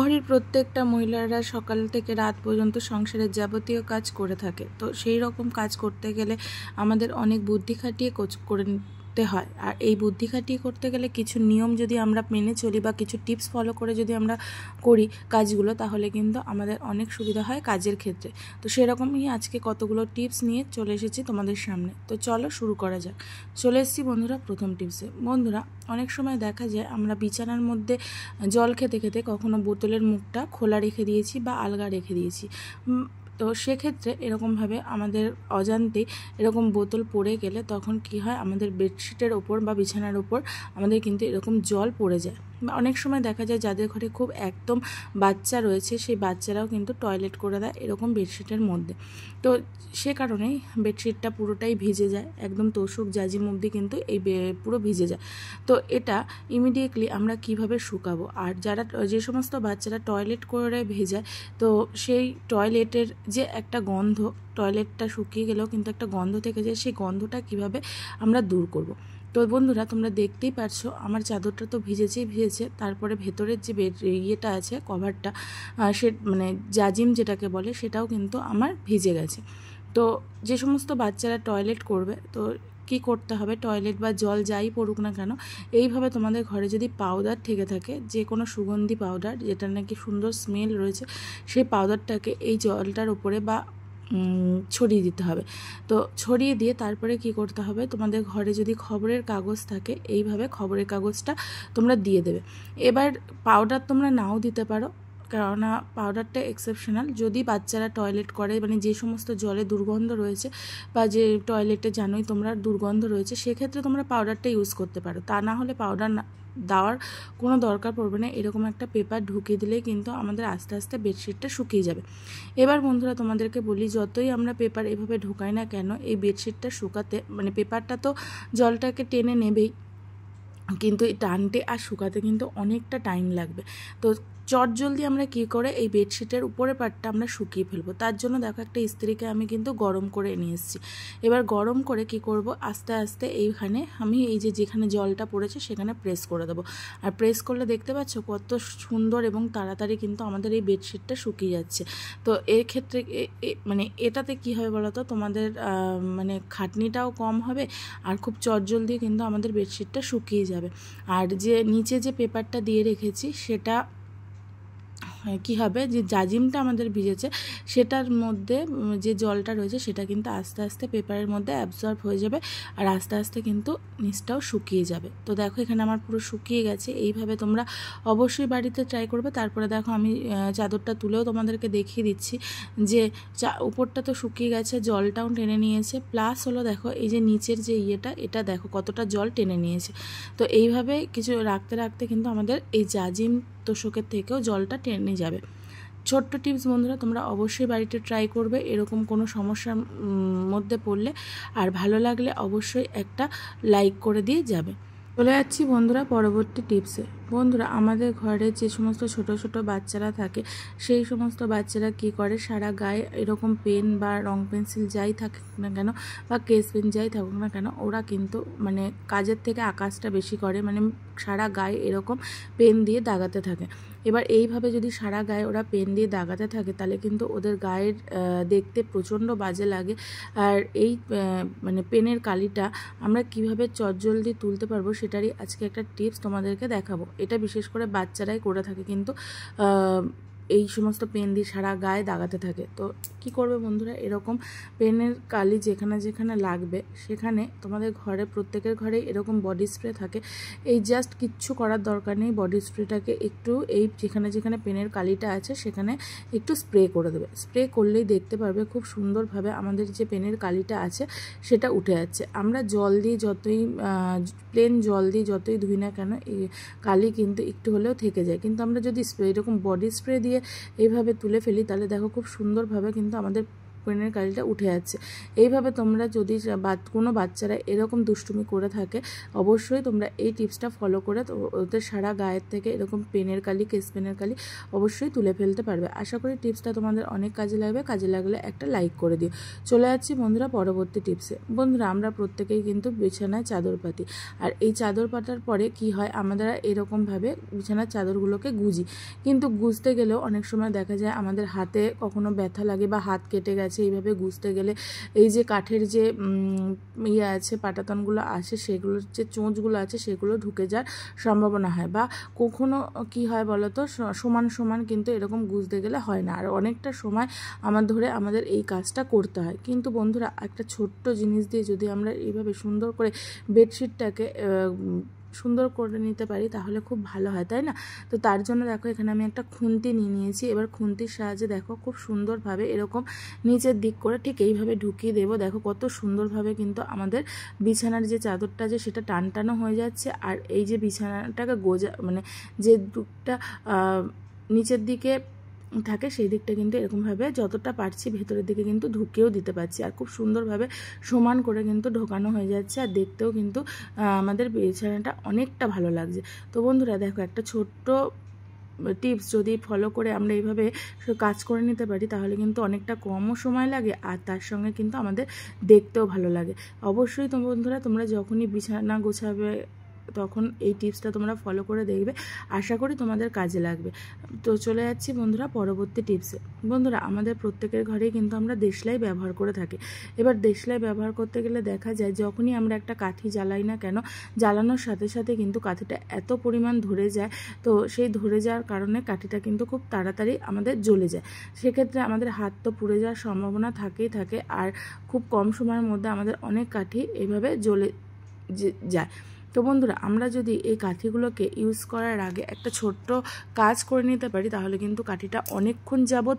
ঘরের প্রত্যেকটা মহিলারা সকাল থেকে রাত পর্যন্ত সংসারের যাবতীয় কাজ করে থাকে তো সেই রকম কাজ করতে গেলে আমাদের অনেক বুদ্ধি খাটিয়ে করে করতে হয় আর এই বুদ্ধি খাটিয়ে করতে গেলে কিছু নিয়ম যদি আমরা মেনে চলি বা কিছু টিপস ফলো করে যদি আমরা করি কাজগুলো তাহলে কিন্তু আমাদের অনেক সুবিধা হয় কাজের ক্ষেত্রে তো সেরকমই আজকে কতগুলো টিপস নিয়ে চলে এসেছি তোমাদের সামনে তো চলো শুরু করা যাক চলে এসেছি বন্ধুরা প্রথম টিপসে বন্ধুরা অনেক সময় দেখা যায় আমরা বিছানার মধ্যে জল খেতে খেতে কখনো বোতলের মুখটা খোলা রেখে দিয়েছি বা আলগা রেখে দিয়েছি তো সেক্ষেত্রে এরকমভাবে আমাদের অজান্তে এরকম বোতল পড়ে গেলে তখন কি হয় আমাদের বেডশিটের ওপর বা বিছানার ওপর আমাদের কিন্তু এরকম জল পড়ে যায় অনেক সময় দেখা যায় যাদের ঘরে খুব একদম বাচ্চা রয়েছে সেই বাচ্চারাও কিন্তু টয়লেট করে দেয় এরকম বেডশিটের মধ্যে তো সে কারণেই বেডশিটটা পুরোটাই ভিজে যায় একদম তোষুক জাজিম অবধি কিন্তু এই পুরো ভিজে যায় তো এটা ইমিডিয়েটলি আমরা কিভাবে শুকাবো আর যারা যে সমস্ত বাচ্চারা টয়লেট করে ভেজায় তো সেই টয়লেটের যে একটা গন্ধ টয়লেটটা শুকিয়ে গেলেও কিন্তু একটা গন্ধ থেকে যায় সেই গন্ধটা কিভাবে আমরা দূর করব তো বন্ধুরা তোমরা দেখতেই পারছো আমার চাদরটা তো ভিজেছেই ভিজেছে তারপরে ভেতরের যে বেড ইয়েটা আছে কভারটা সে মানে জাজিম যেটাকে বলে সেটাও কিন্তু আমার ভিজে গেছে তো যে সমস্ত বাচ্চারা টয়লেট করবে তো কি করতে হবে টয়লেট বা জল যাই পড়ুক না কেন এইভাবে তোমাদের ঘরে যদি পাউডার থেকে থাকে যে কোনো সুগন্ধি পাউডার যেটা নাকি সুন্দর স্মেল রয়েছে সেই পাউডারটাকে এই জলটার উপরে বা ছড়িয়ে দিতে হবে তো ছড়িয়ে দিয়ে তারপরে কি করতে হবে তোমাদের ঘরে যদি খবরের কাগজ থাকে এইভাবে খবরের কাগজটা তোমরা দিয়ে দেবে এবার পাউডার তোমরা নাও দিতে পারো কেননা পাউডারটা এক্সেপশনাল যদি বাচ্চারা টয়লেট করে মানে যে সমস্ত জলে দুর্গন্ধ রয়েছে বা যে টয়লেটে জানোই তোমরা দুর্গন্ধ রয়েছে সেক্ষেত্রে তোমরা পাউডারটা ইউজ করতে পারো তা না হলে পাউডার দেওয়ার কোনো দরকার পড়বে না এরকম একটা পেপার ঢুকিয়ে দিলে কিন্তু আমাদের আস্তে আস্তে বেডশিটটা শুকিয়ে যাবে এবার বন্ধুরা তোমাদেরকে বলি যতই আমরা পেপার এভাবে ঢুকাই না কেন এই বেডশিটটা শুকাতে মানে পেপারটা তো জলটাকে টেনে নেবেই কিন্তু এই টানতে আর শুকাতে কিন্তু অনেকটা টাইম লাগবে তো চটজলদি আমরা কি করে এই বেডশিটের উপরে পাটটা আমরা শুকিয়ে ফেলবো তার জন্য দেখো একটা ইস্ত্রিকে আমি কিন্তু গরম করে নিয়ে এসেছি এবার গরম করে কি করব আস্তে আস্তে এইখানে আমি এই যে যেখানে জলটা পড়েছে সেখানে প্রেস করে দেবো আর প্রেস করলে দেখতে পাচ্ছ কত সুন্দর এবং তাড়াতাড়ি কিন্তু আমাদের এই বেডশিটটা শুকিয়ে যাচ্ছে তো ক্ষেত্রে মানে এটাতে কি হবে বলো তো তোমাদের মানে খাটনিটাও কম হবে আর খুব চটজলদি কিন্তু আমাদের বেডশিটটা শুকিয়ে যাবে আর যে নিচে যে পেপারটা দিয়ে রেখেছি সেটা হ্যাঁ, কি হবে যে জাজিমটা আমাদের ভিজেছে সেটার মধ্যে যে জলটা রয়েছে সেটা কিন্তু আস্তে আস্তে পেপারের মধ্যে অ্যাবজর্ব হয়ে যাবে আর আস্তে আস্তে কিন্তু নিচটাও শুকিয়ে যাবে তো দেখো এখানে আমার পুরো শুকিয়ে গেছে এইভাবে তোমরা অবশ্যই বাড়িতে ট্রাই করবে তারপরে দেখো আমি চাদরটা তুলেও তোমাদেরকে দেখিয়ে দিচ্ছি যে চা উপরটা তো শুকিয়ে গেছে জলটাও টেনে নিয়েছে প্লাস হলো দেখো এই যে নিচের যে ইয়েটা এটা দেখো কতটা জল টেনে নিয়েছে তো এইভাবে কিছু রাখতে রাখতে কিন্তু আমাদের এই জাজিম তোষকের থেকেও জলটা টেনে একদমই যাবে ছোট্ট টিপস বন্ধুরা তোমরা অবশ্যই বাড়িতে ট্রাই করবে এরকম কোনো সমস্যার মধ্যে পড়লে আর ভালো লাগলে অবশ্যই একটা লাইক করে দিয়ে যাবে চলে যাচ্ছি বন্ধুরা পরবর্তী টিপসে বন্ধুরা আমাদের ঘরে যে সমস্ত ছোট ছোট বাচ্চারা থাকে সেই সমস্ত বাচ্চারা কি করে সারা গায়ে এরকম পেন বা রং পেন্সিল যাই থাকুক না কেন বা কেস পেন যাই থাকুক না কেন ওরা কিন্তু মানে কাজের থেকে আকাশটা বেশি করে মানে সারা গায়ে এরকম পেন দিয়ে দাগাতে থাকে এবার এইভাবে যদি সারা গায়ে ওরা পেন দিয়ে দাগাতে থাকে তাহলে কিন্তু ওদের গায়ের দেখতে প্রচণ্ড বাজে লাগে আর এই মানে পেনের কালিটা আমরা কিভাবে চটজলদি তুলতে পারবো সেটারই আজকে একটা টিপস তোমাদেরকে দেখাবো এটা বিশেষ করে বাচ্চারাই করে থাকে কিন্তু এই সমস্ত পেন দিয়ে সারা গায়ে দাগাতে থাকে তো কি করবে বন্ধুরা এরকম পেনের কালি যেখানে যেখানে লাগবে সেখানে তোমাদের ঘরে প্রত্যেকের ঘরে এরকম বডি স্প্রে থাকে এই জাস্ট কিচ্ছু করার দরকার নেই বডি স্প্রেটাকে একটু এই যেখানে যেখানে পেনের কালিটা আছে সেখানে একটু স্প্রে করে দেবে স্প্রে করলেই দেখতে পারবে খুব সুন্দরভাবে আমাদের যে পেনের কালিটা আছে সেটা উঠে যাচ্ছে আমরা জল দিয়ে যতই প্লেন জল দিয়ে যতই ধুই না কেন কালি কিন্তু একটু হলেও থেকে যায় কিন্তু আমরা যদি স্প্রে এরকম বডি স্প্রে দিয়ে এইভাবে তুলে ফেলি তাহলে দেখো খুব সুন্দরভাবে কিন্তু আমাদের পেনের কালিটা উঠে যাচ্ছে এইভাবে তোমরা যদি কোনো বাচ্চারা এরকম দুষ্টুমি করে থাকে অবশ্যই তোমরা এই টিপসটা ফলো করে ওদের সারা গায়ের থেকে এরকম পেনের কালি কেস পেনের কালি অবশ্যই তুলে ফেলতে পারবে আশা করি টিপসটা তোমাদের অনেক কাজে লাগবে কাজে লাগলে একটা লাইক করে দিও চলে যাচ্ছি বন্ধুরা পরবর্তী টিপসে বন্ধুরা আমরা প্রত্যেকেই কিন্তু বিছানায় চাদর পাতি আর এই চাদর পাতার পরে কি হয় আমাদের এরকমভাবে বিছানার চাদরগুলোকে গুজি কিন্তু গুজতে গেলেও অনেক সময় দেখা যায় আমাদের হাতে কখনো ব্যথা লাগে বা হাত কেটে গেছে আছে এইভাবে গুছতে গেলে এই যে কাঠের যে ইয়ে আছে পাটাতনগুলো আছে সেগুলোর যে চোঁচগুলো আছে সেগুলো ঢুকে যাওয়ার সম্ভাবনা হয় বা কখনো কি হয় বলতো সমান সমান কিন্তু এরকম গুছতে গেলে হয় না আর অনেকটা সময় আমার ধরে আমাদের এই কাজটা করতে হয় কিন্তু বন্ধুরা একটা ছোট্ট জিনিস দিয়ে যদি আমরা এইভাবে সুন্দর করে বেডশিটটাকে সুন্দর করে নিতে পারি তাহলে খুব ভালো হয় তাই না তো তার জন্য দেখো এখানে আমি একটা খুন্তি নিয়ে নিয়েছি এবার খুন্তির সাহায্যে দেখো খুব সুন্দরভাবে এরকম নিচের দিক করে ঠিক এইভাবে ঢুকিয়ে দেবো দেখো কত সুন্দরভাবে কিন্তু আমাদের বিছানার যে চাদরটা যে সেটা টানটানো হয়ে যাচ্ছে আর এই যে বিছানাটাকে গোজা মানে যে দুটা নিচের দিকে থাকে সেই দিকটা কিন্তু এরকমভাবে যতটা পারছি ভেতরের দিকে কিন্তু ঢুকেও দিতে পারছি আর খুব সুন্দরভাবে সমান করে কিন্তু ঢোকানো হয়ে যাচ্ছে আর দেখতেও কিন্তু আমাদের বিছানাটা অনেকটা ভালো লাগছে তো বন্ধুরা দেখো একটা ছোট্ট টিপস যদি ফলো করে আমরা এইভাবে কাজ করে নিতে পারি তাহলে কিন্তু অনেকটা কমও সময় লাগে আর তার সঙ্গে কিন্তু আমাদের দেখতেও ভালো লাগে অবশ্যই তো বন্ধুরা তোমরা যখনই বিছানা গোছাবে তখন এই টিপসটা তোমরা ফলো করে দেখবে আশা করি তোমাদের কাজে লাগবে তো চলে যাচ্ছি বন্ধুরা পরবর্তী টিপসে বন্ধুরা আমাদের প্রত্যেকের ঘরেই কিন্তু আমরা দেশলাই ব্যবহার করে থাকি এবার দেশলাই ব্যবহার করতে গেলে দেখা যায় যখনই আমরা একটা কাঠি জ্বালাই না কেন জ্বালানোর সাথে সাথে কিন্তু কাঠিটা এত পরিমাণ ধরে যায় তো সেই ধরে যাওয়ার কারণে কাঠিটা কিন্তু খুব তাড়াতাড়ি আমাদের জ্বলে যায় সেক্ষেত্রে আমাদের হাত তো পুড়ে যাওয়ার সম্ভাবনা থাকেই থাকে আর খুব কম সময়ের মধ্যে আমাদের অনেক কাঠি এভাবে জ্বলে যায় তো বন্ধুরা আমরা যদি এই কাঠিগুলোকে ইউজ করার আগে একটা ছোট্ট কাজ করে নিতে পারি তাহলে কিন্তু কাঠিটা অনেকক্ষণ যাবৎ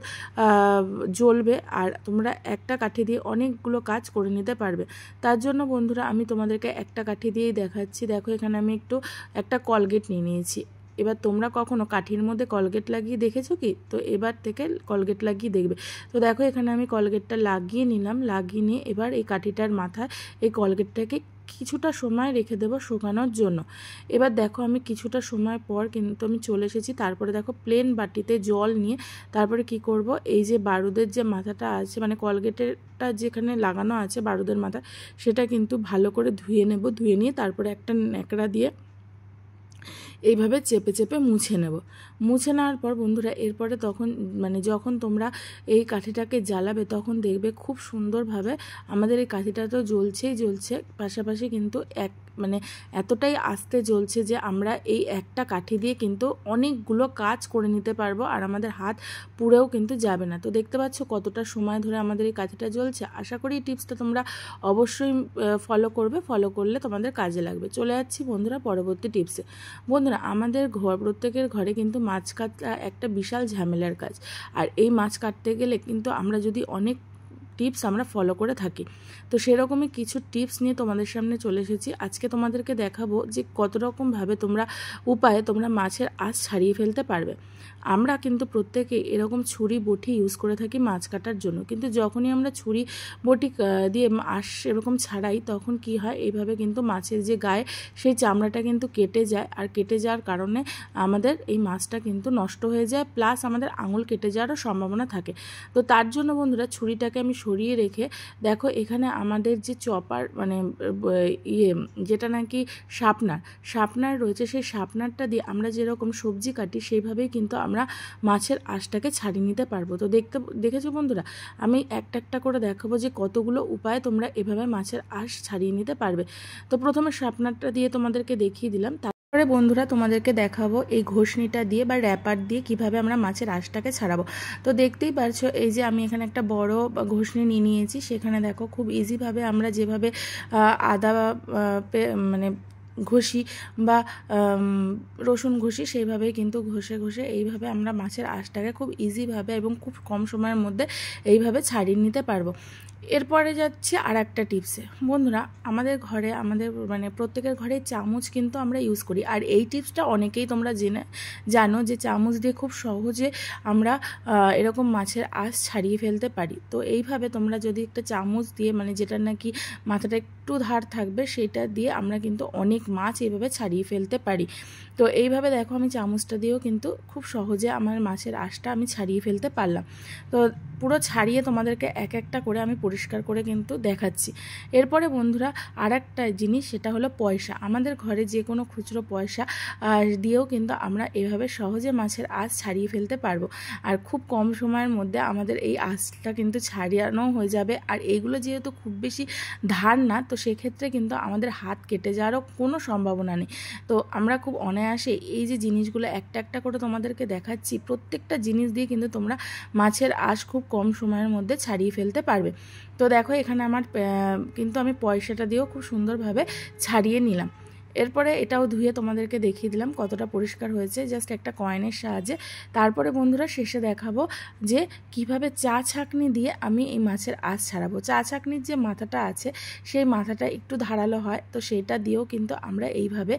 জ্বলবে আর তোমরা একটা কাঠি দিয়ে অনেকগুলো কাজ করে নিতে পারবে তার জন্য বন্ধুরা আমি তোমাদেরকে একটা কাঠি দিয়েই দেখাচ্ছি দেখো এখানে আমি একটু একটা কলগেট নিয়ে নিয়েছি এবার তোমরা কখনো কাঠির মধ্যে কলগেট লাগিয়ে দেখেছো কি তো এবার থেকে কলগেট লাগিয়ে দেখবে তো দেখো এখানে আমি কলগেটটা লাগিয়ে নিলাম লাগিয়ে নিয়ে এবার এই কাঠিটার মাথায় এই কলগেটটাকে কিছুটা সময় রেখে দেবো শুকানোর জন্য এবার দেখো আমি কিছুটা সময় পর কিন্তু আমি চলে এসেছি তারপরে দেখো প্লেন বাটিতে জল নিয়ে তারপরে কি করব এই যে বারুদের যে মাথাটা আছে মানে কলগেটেরটা যেখানে লাগানো আছে বারুদের মাথা সেটা কিন্তু ভালো করে ধুয়ে নেব ধুয়ে নিয়ে তারপরে একটা ন্যাকড়া দিয়ে এইভাবে চেপে চেপে মুছে নেব মুছে নেওয়ার পর বন্ধুরা এরপরে তখন মানে যখন তোমরা এই কাঠিটাকে জ্বালাবে তখন দেখবে খুব সুন্দরভাবে আমাদের এই কাঠিটা তো জ্বলছেই জ্বলছে পাশাপাশি কিন্তু এক মানে এতটাই আস্তে জ্বলছে যে আমরা এই একটা কাঠি দিয়ে কিন্তু অনেকগুলো কাজ করে নিতে পারবো আর আমাদের হাত পুরেও কিন্তু যাবে না তো দেখতে পাচ্ছ কতটা সময় ধরে আমাদের এই কাঠিটা জ্বলছে আশা করি এই টিপসটা তোমরা অবশ্যই ফলো করবে ফলো করলে তোমাদের কাজে লাগবে চলে যাচ্ছি বন্ধুরা পরবর্তী টিপসে বন্ধুরা আমাদের ঘর প্রত্যেকের ঘরে কিন্তু মা মাছ কাটা একটা বিশাল ঝামেলার কাজ আর এই মাছ কাটতে গেলে কিন্তু আমরা যদি অনেক টিপস আমরা ফলো করে থাকি তো সেরকমই কিছু টিপস নিয়ে তোমাদের সামনে চলে এসেছি আজকে তোমাদেরকে দেখাবো যে কত রকমভাবে তোমরা উপায়ে তোমরা মাছের আঁচ ছাড়িয়ে ফেলতে পারবে আমরা কিন্তু প্রত্যেকে এরকম ছুরি বটি ইউজ করে থাকি মাছ কাটার জন্য কিন্তু যখনই আমরা ছুরি বটি দিয়ে আঁশ এরকম ছাড়াই তখন কি হয় এইভাবে কিন্তু মাছের যে গায়ে সেই চামড়াটা কিন্তু কেটে যায় আর কেটে যাওয়ার কারণে আমাদের এই মাছটা কিন্তু নষ্ট হয়ে যায় প্লাস আমাদের আঙুল কেটে যাওয়ারও সম্ভাবনা থাকে তো তার জন্য বন্ধুরা ছুরিটাকে আমি সরিয়ে রেখে দেখো এখানে আমাদের যে চপার মানে ইয়ে যেটা নাকি শাপনার শাপনার রয়েছে সেই শাপনারটা দিয়ে আমরা যেরকম সবজি কাটি সেইভাবেই কিন্তু আমরা মাছের আঁশটাকে ছাড়িয়ে নিতে পারবো তো দেখতে দেখেছো বন্ধুরা আমি একটা একটা করে দেখাবো যে কতগুলো উপায় তোমরা এভাবে মাছের আঁশ ছাড়িয়ে নিতে পারবে তো প্রথমে শাপনারটা দিয়ে তোমাদেরকে দেখিয়ে দিলাম পরে বন্ধুরা তোমাদেরকে দেখাবো এই ঘষনিটা দিয়ে বা র্যাপার দিয়ে কিভাবে আমরা মাছের আশটাকে ছাড়াবো তো দেখতেই পারছো এই যে আমি এখানে একটা বড় ঘষনি নিয়ে নিয়েছি সেখানে দেখো খুব ইজিভাবে আমরা যেভাবে আদা মানে ঘষি বা রসুন ঘষি সেইভাবেই কিন্তু ঘষে ঘষে এইভাবে আমরা মাছের আশটাকে খুব ইজিভাবে এবং খুব কম সময়ের মধ্যে এইভাবে ছাড়িয়ে নিতে পারবো এরপরে যাচ্ছি আর একটা টিপসে বন্ধুরা আমাদের ঘরে আমাদের মানে প্রত্যেকের ঘরে চামচ কিন্তু আমরা ইউজ করি আর এই টিপসটা অনেকেই তোমরা জেনে জানো যে চামচ দিয়ে খুব সহজে আমরা এরকম মাছের আঁশ ছাড়িয়ে ফেলতে পারি তো এইভাবে তোমরা যদি একটা চামচ দিয়ে মানে যেটা নাকি মাথাটা একটু ধার থাকবে সেটা দিয়ে আমরা কিন্তু অনেক মাছ এইভাবে ছাড়িয়ে ফেলতে পারি তো এইভাবে দেখো আমি চামচটা দিয়েও কিন্তু খুব সহজে আমার মাছের আঁশটা আমি ছাড়িয়ে ফেলতে পারলাম তো পুরো ছাড়িয়ে তোমাদেরকে এক একটা করে আমি পরিষ্কার করে কিন্তু দেখাচ্ছি এরপরে বন্ধুরা আর একটা জিনিস সেটা হলো পয়সা আমাদের ঘরে যে কোনো খুচরো পয়সা দিয়েও কিন্তু আমরা এভাবে সহজে মাছের আঁশ ছাড়িয়ে ফেলতে পারবো আর খুব কম সময়ের মধ্যে আমাদের এই আঁশটা কিন্তু ছাড়িয়ানো হয়ে যাবে আর এইগুলো যেহেতু খুব বেশি ধার না তো সেক্ষেত্রে কিন্তু আমাদের হাত কেটে যাওয়ারও কোনো সম্ভাবনা নেই তো আমরা খুব অনেক আসে এই যে জিনিসগুলো একটা একটা করে তোমাদেরকে দেখাচ্ছি প্রত্যেকটা জিনিস দিয়ে কিন্তু তোমরা মাছের আঁশ খুব কম সময়ের মধ্যে ছাড়িয়ে ফেলতে পারবে তো দেখো এখানে আমার কিন্তু আমি পয়সাটা দিয়েও খুব সুন্দরভাবে ছাড়িয়ে নিলাম এরপরে এটাও ধুয়ে তোমাদেরকে দেখিয়ে দিলাম কতটা পরিষ্কার হয়েছে জাস্ট একটা কয়েনের সাহায্যে তারপরে বন্ধুরা শেষে দেখাবো যে কিভাবে চা ছাঁকনি দিয়ে আমি এই মাছের আঁচ ছাড়াবো চা ছাঁকনির যে মাথাটা আছে সেই মাথাটা একটু ধারালো হয় তো সেটা দিয়েও কিন্তু আমরা এইভাবে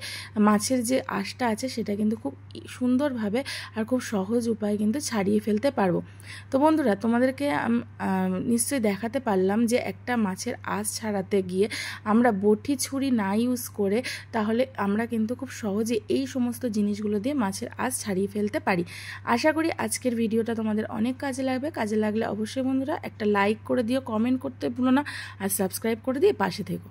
মাছের যে আঁশটা আছে সেটা কিন্তু খুব সুন্দরভাবে আর খুব সহজ উপায়ে কিন্তু ছাড়িয়ে ফেলতে পারবো তো বন্ধুরা তোমাদেরকে নিশ্চয়ই দেখাতে পারলাম যে একটা মাছের আঁচ ছাড়াতে গিয়ে আমরা বটি ছুরি না ইউজ করে তা তাহলে আমরা কিন্তু খুব সহজে এই সমস্ত জিনিসগুলো দিয়ে মাছের আঁচ ছাড়িয়ে ফেলতে পারি আশা করি আজকের ভিডিওটা তোমাদের অনেক কাজে লাগবে কাজে লাগলে অবশ্যই বন্ধুরা একটা লাইক করে দিও কমেন্ট করতে ভুলো না আর সাবস্ক্রাইব করে দিয়ে পাশে থেকো